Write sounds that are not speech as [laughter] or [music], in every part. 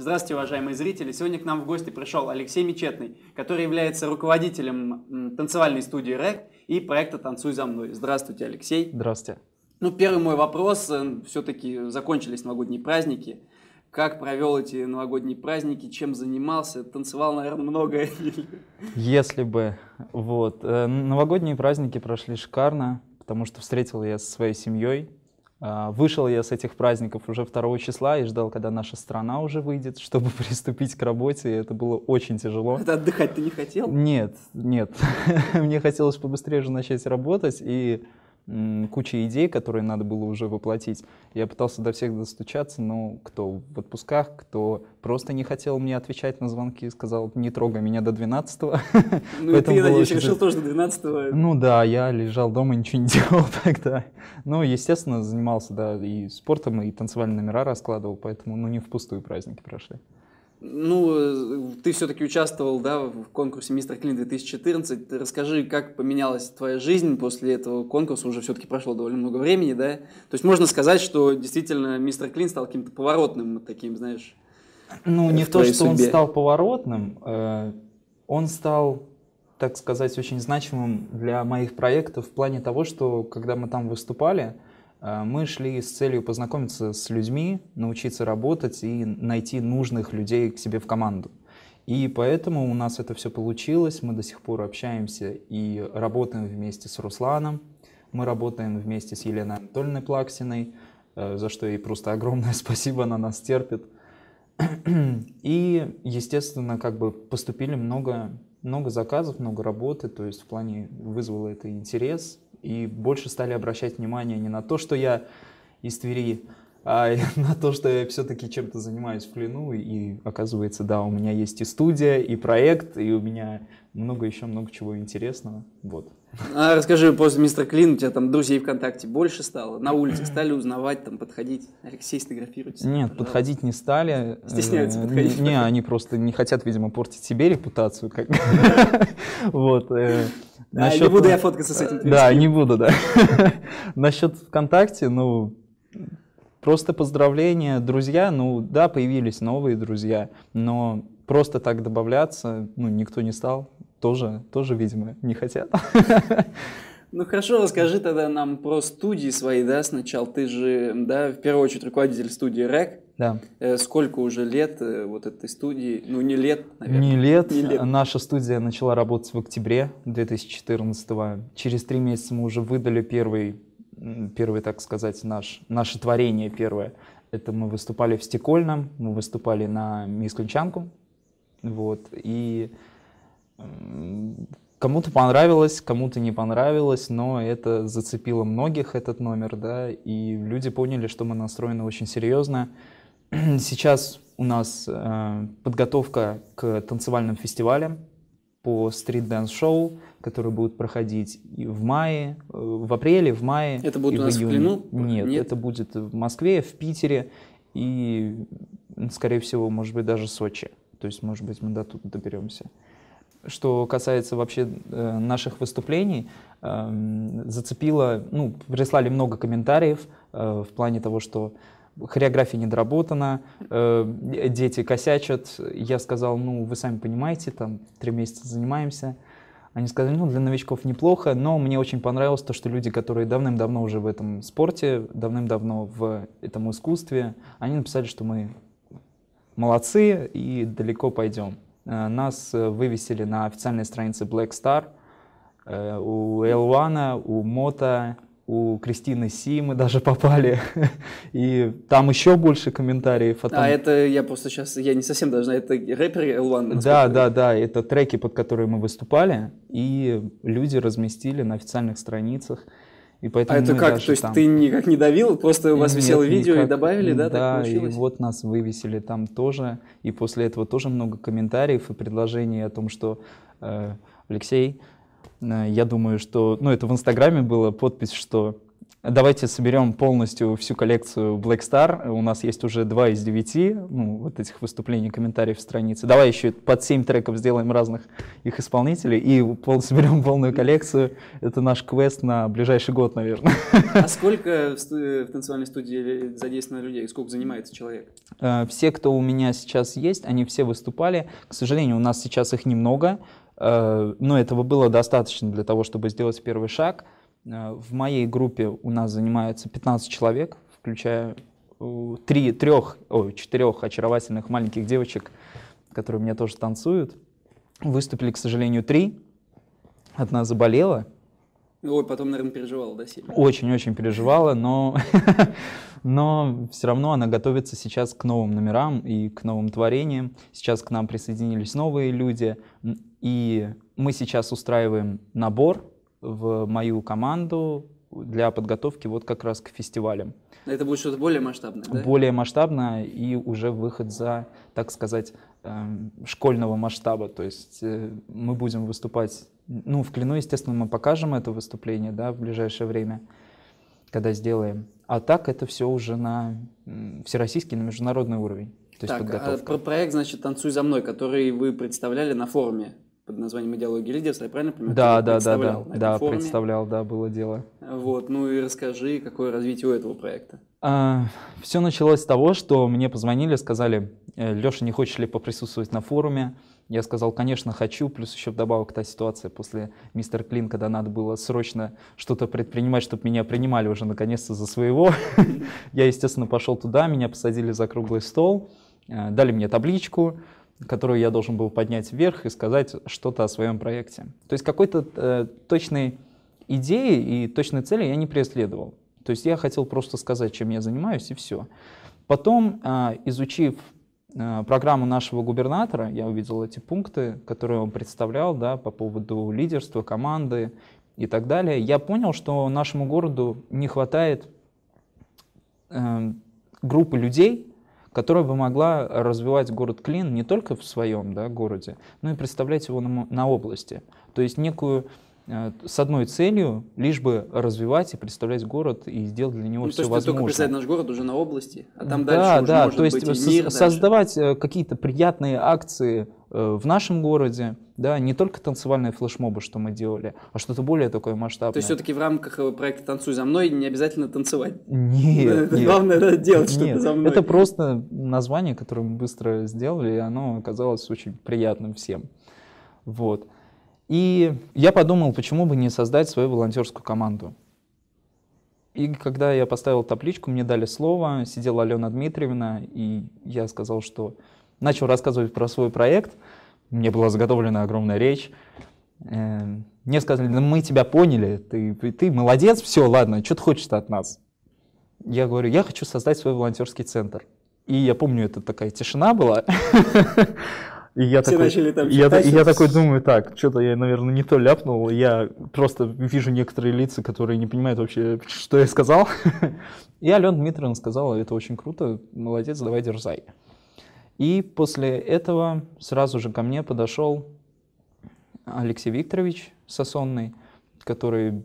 Здравствуйте, уважаемые зрители! Сегодня к нам в гости пришел Алексей Мечетный, который является руководителем танцевальной студии РЭК и проекта «Танцуй за мной». Здравствуйте, Алексей! Здравствуйте! Ну, первый мой вопрос. Э, Все-таки закончились новогодние праздники. Как провел эти новогодние праздники? Чем занимался? Танцевал, наверное, много? Если бы. Вот. Э, новогодние праздники прошли шикарно, потому что встретил я со своей семьей, а, вышел я с этих праздников уже 2 числа и ждал, когда наша страна уже выйдет, [laughs] чтобы приступить к работе, и это было очень тяжело. Это отдыхать ты не хотел? Нет, нет. [laughs] Мне хотелось побыстрее же начать работать, и куча идей, которые надо было уже воплотить. Я пытался до всех достучаться, но кто в отпусках, кто просто не хотел мне отвечать на звонки, сказал, не трогай меня до 12-го. [laughs] Ну и ты, я надеюсь, решил тоже до 12-го. Ну да, я лежал дома, ничего не [laughs] делал тогда. Ну, естественно, занимался, да, и спортом, и танцевальные номера раскладывал, поэтому, ну, не впустую праздники прошли. Ну, э, ты все-таки участвовал да, в конкурсе «Мистер Клин 2014». расскажи, как поменялась твоя жизнь после этого конкурса? Уже все-таки прошло довольно много времени, да? То есть можно сказать, что действительно «Мистер Клин» стал каким-то поворотным таким, знаешь, Ну, э, не то, что судьбе. он стал поворотным. Э, он стал, так сказать, очень значимым для моих проектов в плане того, что когда мы там выступали – Э, мы шли с целью познакомиться с людьми, научиться работать и найти нужных людей к себе в команду. И поэтому у нас это все получилось, мы до сих пор общаемся и работаем вместе с Русланом, мы работаем вместе с Еленой Анатольевной Плаксиной, э, за что ей просто огромное [laughs] спасибо, она нас терпит. [clears throat] И, естественно, как бы поступили много много заказов, много работы, то есть в плане вызвало это интерес, и больше стали обращать внимание не на то, что я из Твери, а, [laughs] на то, что я все-таки чем-то занимаюсь в плену, и оказывается, да, у меня есть и студия, и проект, и у меня много еще много чего интересного, вот. А расскажи, после мистер Клин у тебя там друзей ВКонтакте больше стало? На улице [clears throat] стали узнавать, там, подходить? Алексей, сфотографируйтесь. Нет, пожалуйста. подходить не стали. Стесняются э, подходить. Не, не, они просто не хотят, видимо, портить себе репутацию. Как... [laughs] Вот. А не буду я фоткаться с этим. Да, не буду, да. [laughs] Насчет ВКонтакте, ну, Просто поздравления, друзья, ну да, появились новые друзья, но просто так добавляться, ну, никто не стал, тоже, тоже, видимо, не хотят. [laughs] Ну хорошо, расскажи тогда нам про студии свои, да, сначала. Ты же, да, в первую очередь руководитель студии РЭК. Да. Э, сколько уже лет э, вот этой студии? Ну не лет, наверное. Не лет. Не лет. Наша студия начала работать в октябре 2014 Через три месяца мы уже выдали первый первый, так сказать, наш, наше творение первое. Это мы выступали в Стекольном, мы выступали на Мисс Клинчанку. Вот, и кому-то понравилось, кому-то не понравилось, но это зацепило многих, этот номер, да, и люди поняли, что мы настроены очень серьезно. [clears throat] Сейчас у нас э, подготовка к танцевальным фестивалям, по стрит-дэнс-шоу, которые будут проходить в мае, э, в апреле, в мае. Это будет у нас в, июне. в плену? Нет, Нет, это будет в Москве, в Питере и, скорее всего, может быть, даже Сочи. То есть, может быть, мы до туда доберемся. Что касается вообще э, наших выступлений, э, зацепило, ну, прислали много комментариев э, в плане того, что э, хореография недоработана, э, дети косячат. Я сказал, ну, вы сами понимаете, там, три месяца занимаемся. Они сказали, ну, для новичков неплохо, но мне очень понравилось то, что люди, которые давным-давно уже в этом спорте, давным-давно в этом искусстве, они написали, что мы молодцы и далеко пойдем. Э, нас э, вывесили на официальной странице Black Star, э, у Элвана, у Мота, у Кристины Си мы даже попали, и там еще больше комментариев. О а том... А это я просто сейчас, я не совсем должна, это рэпер l Да, да, да, это треки, под которые мы выступали, и люди разместили на официальных страницах. И поэтому а это как? То есть там... ты никак не давил, просто у вас Нет, висело видео никак... и добавили, да? Да, так и вот нас вывесили там тоже, и после этого тоже много комментариев и предложений о том, что э, Алексей, Э, я думаю, что, ну, это в Инстаграме была подпись, что Давайте соберем полностью всю коллекцию Black Star. У нас есть уже два из девяти, ну, вот этих выступлений, комментариев в странице. Давай еще под семь треков сделаем разных их исполнителей и пол, соберем полную коллекцию. Это наш квест на ближайший год, наверное. А сколько в, в танцевальной студии задействовано людей? Сколько занимается человек? Э, все, кто у меня сейчас есть, они все выступали. К сожалению, у нас сейчас их немного. Э, но этого было достаточно для того, чтобы сделать первый шаг. Э, в моей группе у нас занимается 15 человек, включая э, три, трех, ой, четырех очаровательных маленьких девочек, которые у меня тоже танцуют. Выступили, к сожалению, три. Одна заболела, Ой, потом, наверное, переживала, да, сильно? Очень-очень переживала, но, [laughs] но все равно она готовится сейчас к новым номерам и к новым творениям. Сейчас к нам присоединились новые люди, и мы сейчас устраиваем набор в мою команду для подготовки вот как раз к фестивалям. Это будет что-то более масштабное, да? Более масштабное и уже выход за, так сказать, эм, школьного масштаба. То есть э, мы будем выступать, ну, в Клину, естественно, мы покажем это выступление, да, в ближайшее время, когда сделаем. А так это все уже на всероссийский, на международный уровень. То есть а подготовка. А про проект, значит, «Танцуй за мной», который вы представляли на форуме под названием «Идеология лидерства», я правильно понимаю? Да, да, да, да, да, форуме. представлял, да, было дело. Вот, ну и расскажи, какое развитие у этого проекта? А, все началось с того, что мне позвонили, сказали, «Э, Леша, не хочешь ли поприсутствовать на форуме? Я сказал, конечно, хочу, плюс еще вдобавок та ситуация после мистер Клин, когда надо было срочно что-то предпринимать, чтобы меня принимали уже наконец-то за своего. [laughs] Я, естественно, пошел туда, меня посадили за круглый стол, э, дали мне табличку, которую я должен был поднять вверх и сказать что-то о своем проекте. То есть какой-то э, точной идеи и точной цели я не преследовал. То есть я хотел просто сказать, чем я занимаюсь, и все. Потом, э, изучив э, программу нашего губернатора, я увидел эти пункты, которые он представлял да, по поводу лидерства, команды и так далее. Я понял, что нашему городу не хватает э, группы людей, которая бы могла развивать город Клин не только в своем да, городе, но и представлять его на, на области. То есть некую Э, с одной целью, лишь бы развивать и представлять город и сделать для него ну, все то, возможное. Только представлять наш город уже на области, а там да, дальше да, уже да, может то быть есть и мир создавать э, какие-то приятные акции э, в нашем городе, да, не только танцевальные флешмобы, что мы делали, а что-то более такое масштабное. То есть все-таки в рамках проекта «Танцуй за мной» не обязательно танцевать? Нет. [laughs] нет Главное да, делать нет, что-то за мной. Это просто название, которое мы быстро сделали, и оно оказалось очень приятным всем. Вот. И я подумал, почему бы не создать свою волонтерскую команду. И когда я поставил табличку, мне дали слово, сидела Алена Дмитриевна, и я сказал, что начал рассказывать про свой проект. Мне была заготовлена огромная речь. Эм, мне сказали, да мы тебя поняли, ты, ты молодец, все, ладно, что ты хочешь от нас? Я говорю, я хочу создать свой волонтерский центр. И я помню, это такая тишина была. [laughs] И я Все такой, начали там я, я, я такой думаю, так, что-то я, наверное, не то ляпнул. Я просто вижу некоторые лица, которые не понимают вообще, что я сказал. [laughs] И Алена Дмитриевна сказала, это очень круто, молодец, давай дерзай. И после этого сразу же ко мне подошел Алексей Викторович Сосонный, который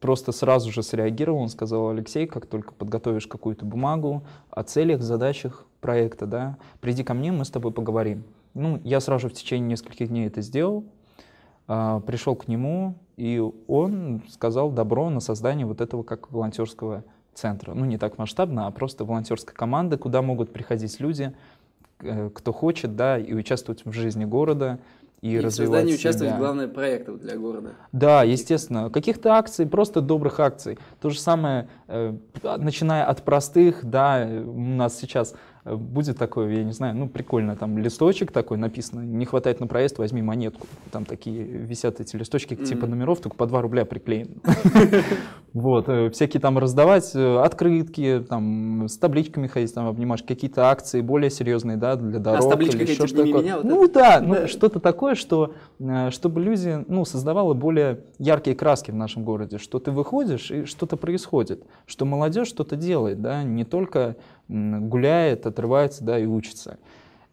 просто сразу же среагировал, он сказал, Алексей, как только подготовишь какую-то бумагу о целях, задачах проекта, да, приди ко мне, мы с тобой поговорим. Ну, я сразу в течение нескольких дней это сделал, а, пришел к нему, и он сказал добро на создание вот этого как волонтерского центра. Ну, не так масштабно, а просто волонтерская команда, куда могут приходить люди, э, кто хочет, да, и участвовать в жизни города, и, и развивать в создании участвовать в главное проектов для города. Да, естественно. Каких-то акций, просто добрых акций. То же самое, э, начиная от простых, да, у нас сейчас будет такое, я не знаю, ну, прикольно, там листочек такой написано, не хватает на проезд, возьми монетку. Там такие висят эти листочки mm-hmm. типа номеров, только по 2 рубля приклеены. [laughs] Вот, э, всякие там раздавать э, открытки, там с табличками ходить, там обнимаешь какие-то акции более серьезные, да, для дорог. А с табличкой что такое. Ну да, ну что-то такое, что э, чтобы люди, ну, создавало более яркие краски в нашем городе, что ты выходишь и что-то происходит, что молодежь что-то делает, да, не только гуляет, отрывается да, и учится.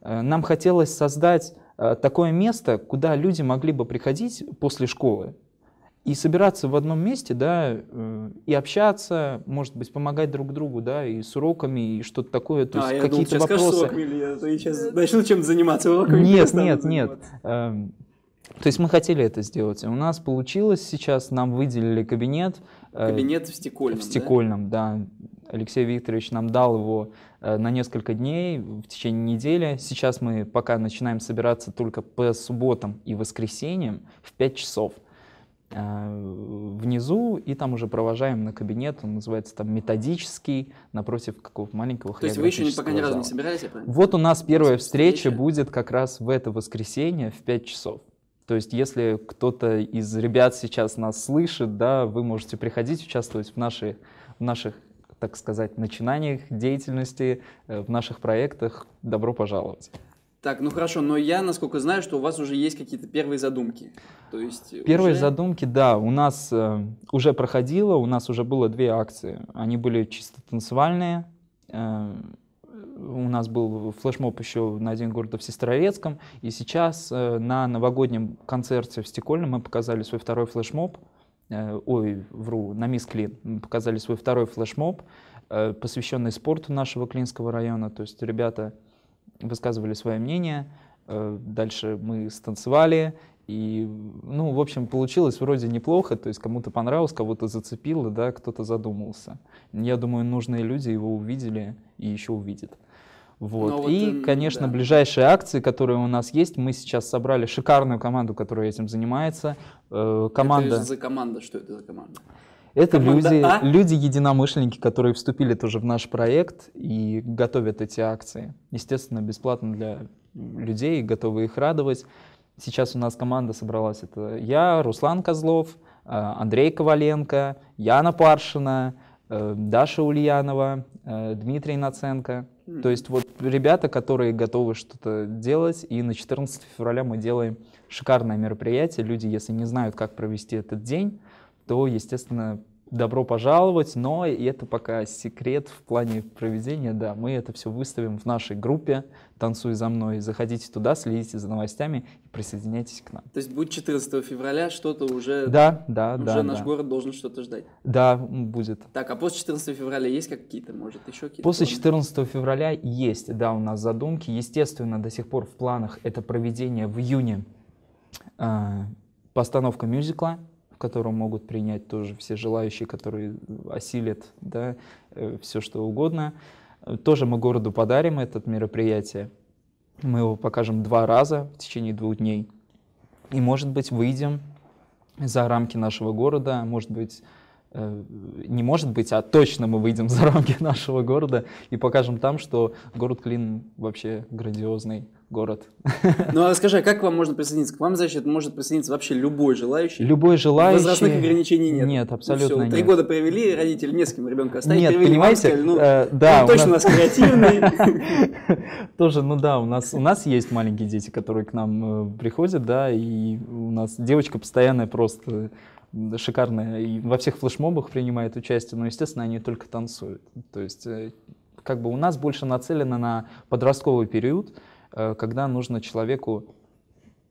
Э, нам хотелось создать э, такое место, куда люди могли бы приходить после школы и собираться в одном месте, да, э, и общаться, может быть, помогать друг другу, да, и с уроками, и что-то такое, то а, есть какие-то вопросы. Скажешь, уроками, я сейчас начну чем заниматься уроками. Нет, нет, нет. Эм, то есть мы хотели это сделать, у нас получилось сейчас, нам выделили кабинет. Кабинет в Стекольном, В Стекольном, да? да Алексей Викторович нам дал его э, на несколько дней, в течение недели. Сейчас мы пока начинаем собираться только по субботам и воскресеньям в 5 часов э, внизу, и там уже провожаем на кабинет, он называется там методический, напротив какого-то маленького То есть вы еще пока ни разу не собираетесь? Вот у нас первая встреча, встреча будет как раз в это воскресенье в 5 часов. То есть, если кто-то из ребят сейчас нас слышит, да, вы можете приходить, участвовать в, нашей в наших так сказать, начинаниях деятельности, э, в наших проектах. Добро пожаловать. Так, ну хорошо, но я, насколько знаю, что у вас уже есть какие-то первые задумки. То есть э, первые уже... задумки, да, у нас э, уже проходило, у нас уже было две акции. Они были чисто танцевальные. Э, у нас был флешмоб еще на День города в Сестрорецком. И сейчас э, на новогоднем концерте в Стекольном мы показали свой второй флешмоб. Э, ой, вру, на Мисс Клин показали свой второй флешмоб, э, посвященный спорту нашего Клинского района. То есть ребята высказывали свое мнение, э, дальше мы станцевали, и, ну, в общем, получилось вроде неплохо, то есть кому-то понравилось, кого-то зацепило, да, кто-то задумался. Я думаю, нужные люди его увидели и еще увидят. Вот. и, вот, конечно, да. ближайшие акции, которые у нас есть, мы сейчас собрали шикарную команду, которая этим занимается. Э, команда. Это за команда, что это за команда? Это команда люди, а? люди единомышленники, которые вступили тоже в наш проект и готовят эти акции. Естественно, бесплатно для людей, готовы их радовать. Сейчас у нас команда собралась. Это я, Руслан Козлов, э, Андрей Коваленко, Яна Паршина, э, Даша Ульянова, Дмитрий Наценко. То есть вот ребята, которые готовы что-то делать, и на 14 февраля мы делаем шикарное мероприятие. Люди, если не знают, как провести этот день, то, естественно, добро пожаловать, но и это пока секрет в плане проведения, да, мы это все выставим в нашей группе «Танцуй за мной», заходите туда, следите за новостями и присоединяйтесь к нам. То есть будет 14 февраля что-то уже... Да, да, уже да. Уже наш да. город должен что-то ждать. Да, будет. Так, а после 14 февраля есть какие-то, может, еще какие-то? После 14 февраля есть, да, у нас задумки. Естественно, до сих пор в планах это проведение в июне э, постановка мюзикла которую могут принять тоже все желающие, которые осилят да, э, все что угодно. Тоже мы городу подарим это мероприятие. Мы его покажем два раза в течение двух дней. И, может быть, выйдем за рамки нашего города, может быть, э, не может быть, а точно мы выйдем за рамки [laughs] нашего города и покажем там, что город Клин вообще грандиозный, город. Ну а скажи, а как вам можно присоединиться? К вам, значит, может присоединиться вообще любой желающий? Любой желающий. Возрастных ограничений нет? Нет, ну, абсолютно ну, все, Три года привели, родители не с кем ребенка оставить. Нет, привели, понимаете? Сказали, ну, э, да, он ну, у точно нас... у нас креативный. [laughs] Тоже, ну да, у нас, у нас есть маленькие дети, которые к нам э, приходят, да, и у нас девочка постоянная просто шикарная, и во всех флешмобах принимает участие, но, естественно, они только танцуют. То есть, э, как бы у нас больше нацелено на подростковый период, Э, когда нужно человеку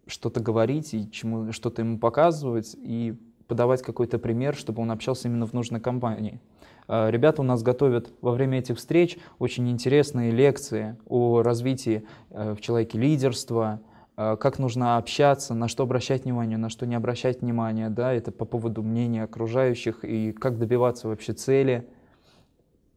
что-то говорить и чему, что-то ему показывать и подавать какой-то пример, чтобы он общался именно в нужной компании. Э, ребята у нас готовят во время этих встреч очень интересные лекции о развитии э, в человеке лидерства, как нужно общаться, на что обращать внимание, на что не обращать внимание, да, это по поводу мнения окружающих и как добиваться вообще цели –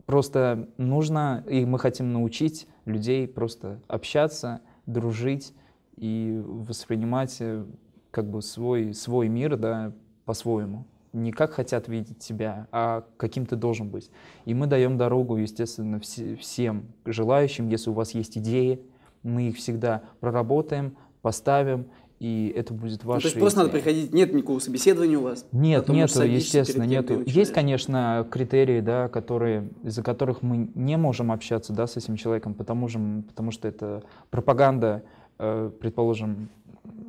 Просто нужно, и мы хотим научить людей просто общаться, дружить и воспринимать э, как бы свой, свой мир, да, по-своему. Не как хотят видеть тебя, а каким ты должен быть. И мы даем дорогу, естественно, вс- всем желающим, если у вас есть идеи, мы их всегда проработаем, поставим и это будет ваше... Ну, то есть просто идея. надо приходить, нет никакого собеседования у вас? Нет, нету, естественно, нету. Есть, конечно, критерии, да, которые, из-за которых мы не можем общаться, да, с этим человеком, потому, же, потому что это пропаганда, э, предположим,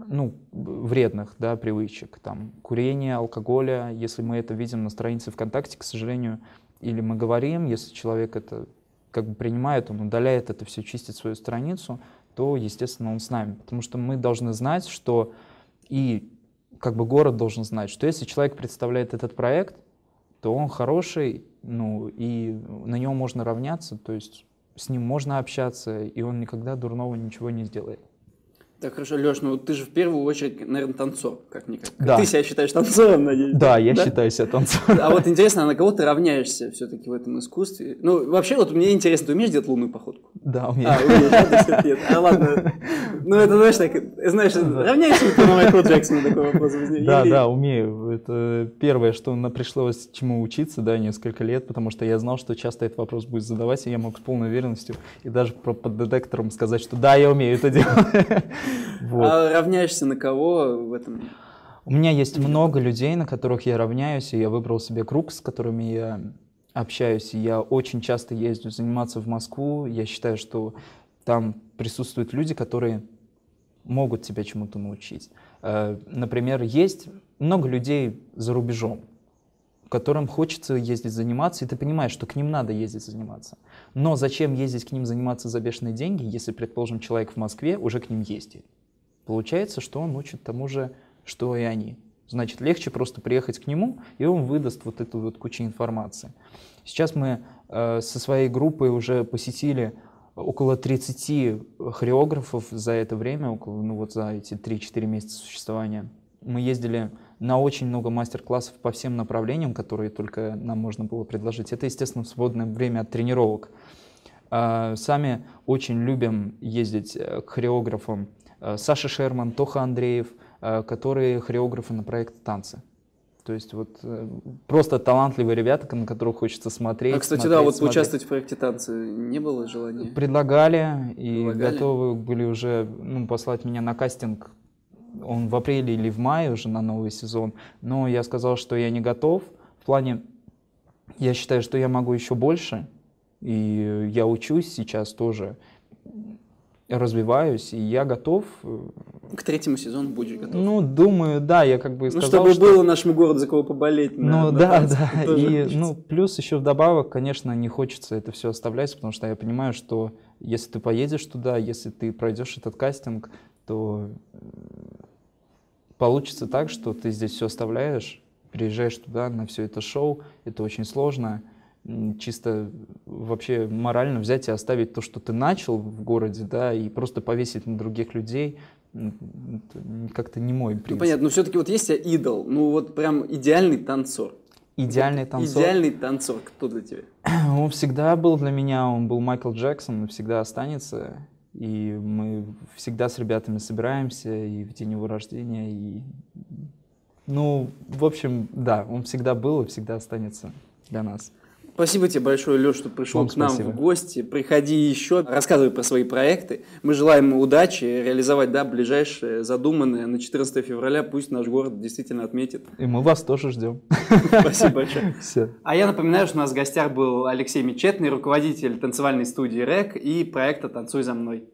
ну, вредных, да, привычек, там, курения, алкоголя, если мы это видим на странице ВКонтакте, к сожалению, или мы говорим, если человек это как бы принимает, он удаляет это все, чистит свою страницу, то, естественно, он с нами. Потому что мы должны знать, что и как бы город должен знать, что если человек представляет этот проект, то он хороший, ну, и на него можно равняться, то есть с ним можно общаться, и он никогда дурного ничего не сделает. Так хорошо, Леш, ну ты же в первую очередь, наверное, танцор, как-никак. Да. Ты себя считаешь танцором, надеюсь? Да, я да? считаю себя танцором. А вот интересно, а на кого ты равняешься все-таки в этом искусстве? Ну, вообще, вот мне интересно, ты умеешь делать лунную походку? Да, умею. А, умеешь, А ладно. Ну, это, знаешь, так, знаешь, равняешься ли ты на Майкл Джексона, такой вопрос возник? Да, да, умею. Это первое, что пришлось чему учиться, да, несколько лет, потому что я знал, что часто этот вопрос будет задавать, и я мог с полной уверенностью и даже под детектором сказать, что да, я умею это делать. Вот. А равняешься на кого в этом? У меня есть много людей, на которых я равняюсь, и я выбрал себе круг, с которыми я общаюсь. И я очень часто езжу заниматься в Москву. Я считаю, что там присутствуют люди, которые могут тебя чему-то научить. Э, например, есть много людей за рубежом, которым хочется ездить заниматься, и ты понимаешь, что к ним надо ездить заниматься. Но зачем ездить к ним заниматься за бешеные деньги, если, предположим, человек в Москве уже к ним ездит? Получается, что он учит тому же, что и они. Значит, легче просто приехать к нему, и он выдаст вот эту вот кучу информации. Сейчас мы э, со своей группой уже посетили около 30 хореографов за это время, около, ну вот за эти 3-4 месяца существования. Мы ездили на очень много мастер-классов по всем направлениям, которые только нам можно было предложить. Это, естественно, в свободное время от тренировок. А, сами очень любим ездить э, к хореографам. Э, Саша Шерман, Тоха Андреев, э, которые хореографы на проект «Танцы». То есть вот просто талантливые ребята, на которых хочется смотреть. А, кстати, смотреть, да, вот смотреть. участвовать в проекте «Танцы» не было желания? Предлагали, и Предлагали? готовы были уже ну, послать меня на кастинг он в апреле или в мае уже на новый сезон, но я сказал, что я не готов. В плане, я считаю, что я могу еще больше, и я учусь сейчас тоже, развиваюсь, и я готов. К третьему сезону будешь готов? Ну, думаю, да, я как бы ну, сказал, чтобы что... было нашему городу за кого поболеть. Ну, на, да, на да, и, ну, плюс еще вдобавок, конечно, не хочется это все оставлять, потому что я понимаю, что если ты поедешь туда, если ты пройдешь этот кастинг, то получится так, что ты здесь все оставляешь, приезжаешь туда на все это шоу, это очень сложно, чисто вообще морально взять и оставить то, что ты начал в городе, да, и просто повесить на других людей, как-то не мой ну, принцип. Ну, понятно, но все-таки вот есть идол, ну вот прям идеальный танцор. Идеальный танцор. Идеальный танцор, кто для тебя? [clears throat] Он всегда был для меня, он был Майкл Джексон, всегда останется. И мы всегда с ребятами собираемся и в день его рождения, и... Ну, в общем, да, он всегда был и всегда останется для нас. Спасибо тебе большое, Леш, что пришел Вам к нам спасибо. в гости. Приходи еще, рассказывай про свои проекты. Мы желаем удачи реализовать да, ближайшее задуманное на 14 февраля. Пусть наш город действительно отметит. И мы вас тоже ждем. [laughs] Спасибо большое. Все. А я напоминаю, что у нас в гостях был Алексей Мечетный, руководитель танцевальной студии РЭК и проекта «Танцуй за мной».